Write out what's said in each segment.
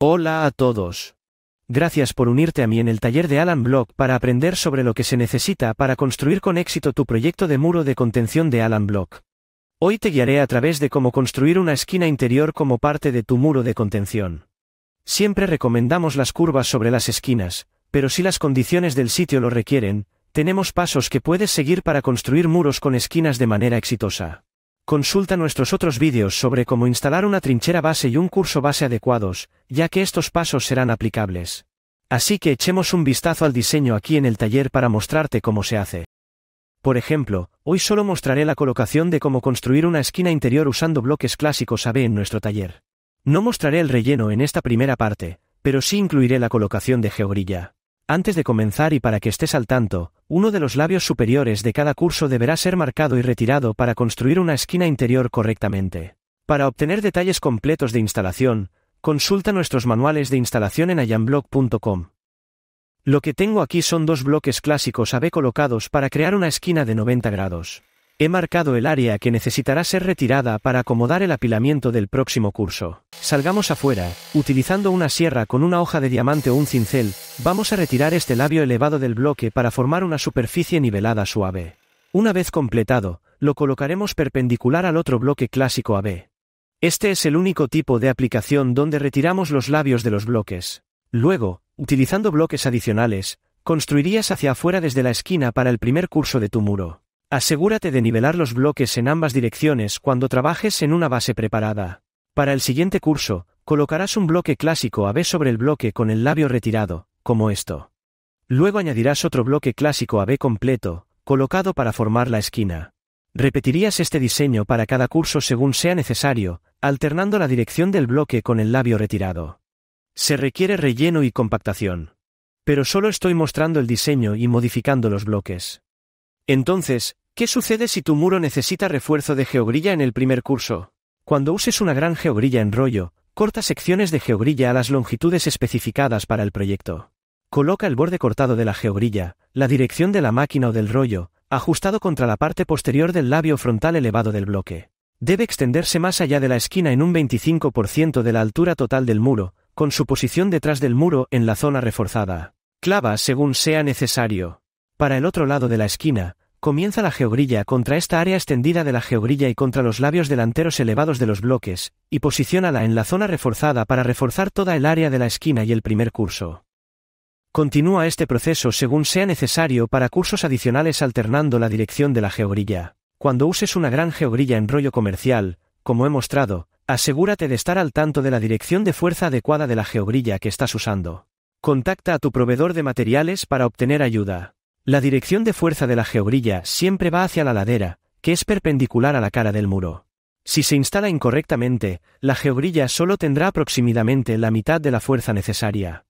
Hola a todos. Gracias por unirte a mí en el taller de Alan Block para aprender sobre lo que se necesita para construir con éxito tu proyecto de muro de contención de Alan Block. Hoy te guiaré a través de cómo construir una esquina interior como parte de tu muro de contención. Siempre recomendamos las curvas sobre las esquinas, pero si las condiciones del sitio lo requieren, tenemos pasos que puedes seguir para construir muros con esquinas de manera exitosa. Consulta nuestros otros vídeos sobre cómo instalar una trinchera base y un curso base adecuados, ya que estos pasos serán aplicables. Así que echemos un vistazo al diseño aquí en el taller para mostrarte cómo se hace. Por ejemplo, hoy solo mostraré la colocación de cómo construir una esquina interior usando bloques clásicos AB en nuestro taller. No mostraré el relleno en esta primera parte, pero sí incluiré la colocación de geogrilla. Antes de comenzar y para que estés al tanto, uno de los labios superiores de cada curso deberá ser marcado y retirado para construir una esquina interior correctamente. Para obtener detalles completos de instalación, consulta nuestros manuales de instalación en ayamblock.com. Lo que tengo aquí son dos bloques clásicos AB colocados para crear una esquina de 90 grados. He marcado el área que necesitará ser retirada para acomodar el apilamiento del próximo curso. Salgamos afuera, utilizando una sierra con una hoja de diamante o un cincel, vamos a retirar este labio elevado del bloque para formar una superficie nivelada suave. Una vez completado, lo colocaremos perpendicular al otro bloque clásico AB. Este es el único tipo de aplicación donde retiramos los labios de los bloques. Luego, utilizando bloques adicionales, construirías hacia afuera desde la esquina para el primer curso de tu muro. Asegúrate de nivelar los bloques en ambas direcciones cuando trabajes en una base preparada. Para el siguiente curso, colocarás un bloque clásico AB sobre el bloque con el labio retirado, como esto. Luego añadirás otro bloque clásico AB completo, colocado para formar la esquina. Repetirías este diseño para cada curso según sea necesario, alternando la dirección del bloque con el labio retirado. Se requiere relleno y compactación. Pero solo estoy mostrando el diseño y modificando los bloques. Entonces, ¿qué sucede si tu muro necesita refuerzo de geogrilla en el primer curso? Cuando uses una gran geogrilla en rollo, corta secciones de geogrilla a las longitudes especificadas para el proyecto. Coloca el borde cortado de la geogrilla, la dirección de la máquina o del rollo, ajustado contra la parte posterior del labio frontal elevado del bloque. Debe extenderse más allá de la esquina en un 25% de la altura total del muro, con su posición detrás del muro en la zona reforzada. Clava según sea necesario. Para el otro lado de la esquina, Comienza la geogrilla contra esta área extendida de la geogrilla y contra los labios delanteros elevados de los bloques, y posicionala en la zona reforzada para reforzar toda el área de la esquina y el primer curso. Continúa este proceso según sea necesario para cursos adicionales alternando la dirección de la geogrilla. Cuando uses una gran geogrilla en rollo comercial, como he mostrado, asegúrate de estar al tanto de la dirección de fuerza adecuada de la geogrilla que estás usando. Contacta a tu proveedor de materiales para obtener ayuda. La dirección de fuerza de la geogrilla siempre va hacia la ladera, que es perpendicular a la cara del muro. Si se instala incorrectamente, la geogrilla solo tendrá aproximadamente la mitad de la fuerza necesaria.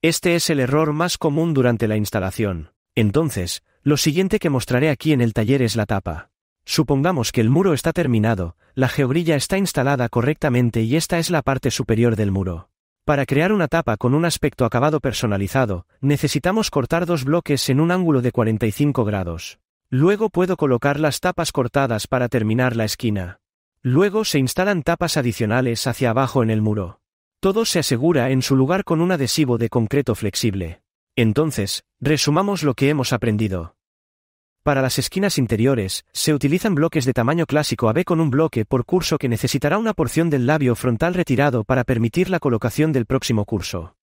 Este es el error más común durante la instalación. Entonces, lo siguiente que mostraré aquí en el taller es la tapa. Supongamos que el muro está terminado, la geogrilla está instalada correctamente y esta es la parte superior del muro. Para crear una tapa con un aspecto acabado personalizado, necesitamos cortar dos bloques en un ángulo de 45 grados. Luego puedo colocar las tapas cortadas para terminar la esquina. Luego se instalan tapas adicionales hacia abajo en el muro. Todo se asegura en su lugar con un adhesivo de concreto flexible. Entonces, resumamos lo que hemos aprendido. Para las esquinas interiores, se utilizan bloques de tamaño clásico AB con un bloque por curso que necesitará una porción del labio frontal retirado para permitir la colocación del próximo curso.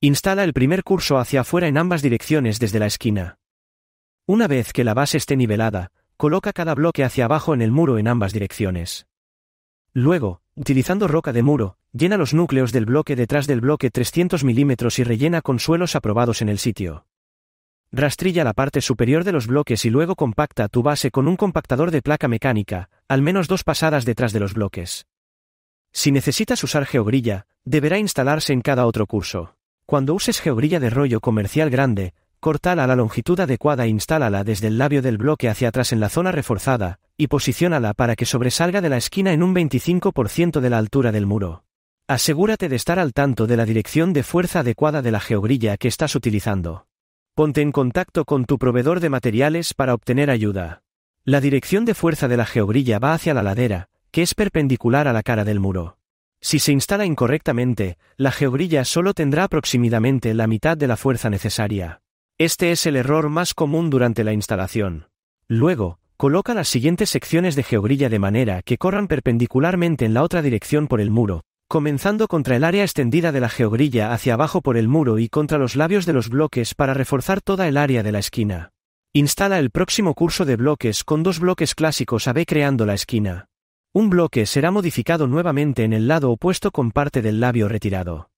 Instala el primer curso hacia afuera en ambas direcciones desde la esquina. Una vez que la base esté nivelada, coloca cada bloque hacia abajo en el muro en ambas direcciones. Luego, utilizando roca de muro, llena los núcleos del bloque detrás del bloque 300 milímetros y rellena con suelos aprobados en el sitio. Rastrilla la parte superior de los bloques y luego compacta tu base con un compactador de placa mecánica, al menos dos pasadas detrás de los bloques. Si necesitas usar geogrilla, deberá instalarse en cada otro curso. Cuando uses geogrilla de rollo comercial grande, cortala a la longitud adecuada e instálala desde el labio del bloque hacia atrás en la zona reforzada, y posicionala para que sobresalga de la esquina en un 25% de la altura del muro. Asegúrate de estar al tanto de la dirección de fuerza adecuada de la geogrilla que estás utilizando. Ponte en contacto con tu proveedor de materiales para obtener ayuda. La dirección de fuerza de la geogrilla va hacia la ladera, que es perpendicular a la cara del muro. Si se instala incorrectamente, la geogrilla solo tendrá aproximadamente la mitad de la fuerza necesaria. Este es el error más común durante la instalación. Luego, coloca las siguientes secciones de geogrilla de manera que corran perpendicularmente en la otra dirección por el muro, comenzando contra el área extendida de la geogrilla hacia abajo por el muro y contra los labios de los bloques para reforzar toda el área de la esquina. Instala el próximo curso de bloques con dos bloques clásicos AB creando la esquina. Un bloque será modificado nuevamente en el lado opuesto con parte del labio retirado.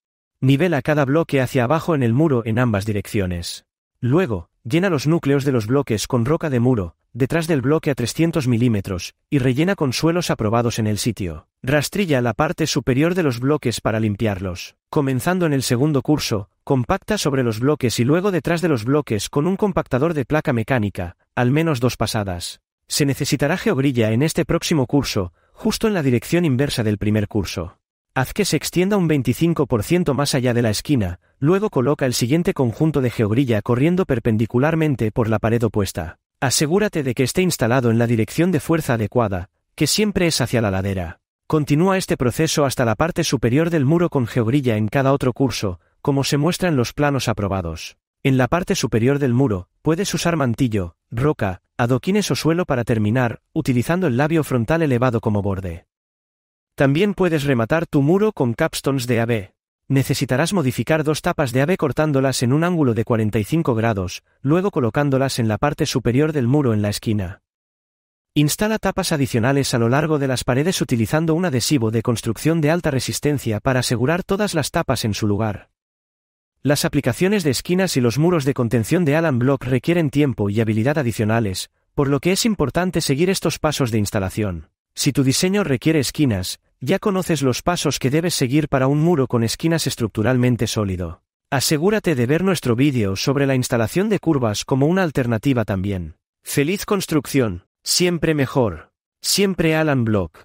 Nivela cada bloque hacia abajo en el muro en ambas direcciones. Luego, llena los núcleos de los bloques con roca de muro, detrás del bloque a 300 milímetros, y rellena con suelos aprobados en el sitio. Rastrilla la parte superior de los bloques para limpiarlos. Comenzando en el segundo curso, compacta sobre los bloques y luego detrás de los bloques con un compactador de placa mecánica, al menos dos pasadas. Se necesitará geogrilla en este próximo curso, justo en la dirección inversa del primer curso. Haz que se extienda un 25% más allá de la esquina, luego coloca el siguiente conjunto de geogrilla corriendo perpendicularmente por la pared opuesta. Asegúrate de que esté instalado en la dirección de fuerza adecuada, que siempre es hacia la ladera. Continúa este proceso hasta la parte superior del muro con geogrilla en cada otro curso, como se muestra en los planos aprobados. En la parte superior del muro, puedes usar mantillo, roca, adoquines o suelo para terminar, utilizando el labio frontal elevado como borde. También puedes rematar tu muro con capstones de AB. Necesitarás modificar dos tapas de ave cortándolas en un ángulo de 45 grados, luego colocándolas en la parte superior del muro en la esquina. Instala tapas adicionales a lo largo de las paredes utilizando un adhesivo de construcción de alta resistencia para asegurar todas las tapas en su lugar. Las aplicaciones de esquinas y los muros de contención de Alan Block requieren tiempo y habilidad adicionales, por lo que es importante seguir estos pasos de instalación. Si tu diseño requiere esquinas, ya conoces los pasos que debes seguir para un muro con esquinas estructuralmente sólido. Asegúrate de ver nuestro vídeo sobre la instalación de curvas como una alternativa también. Feliz construcción, siempre mejor. Siempre Alan Block.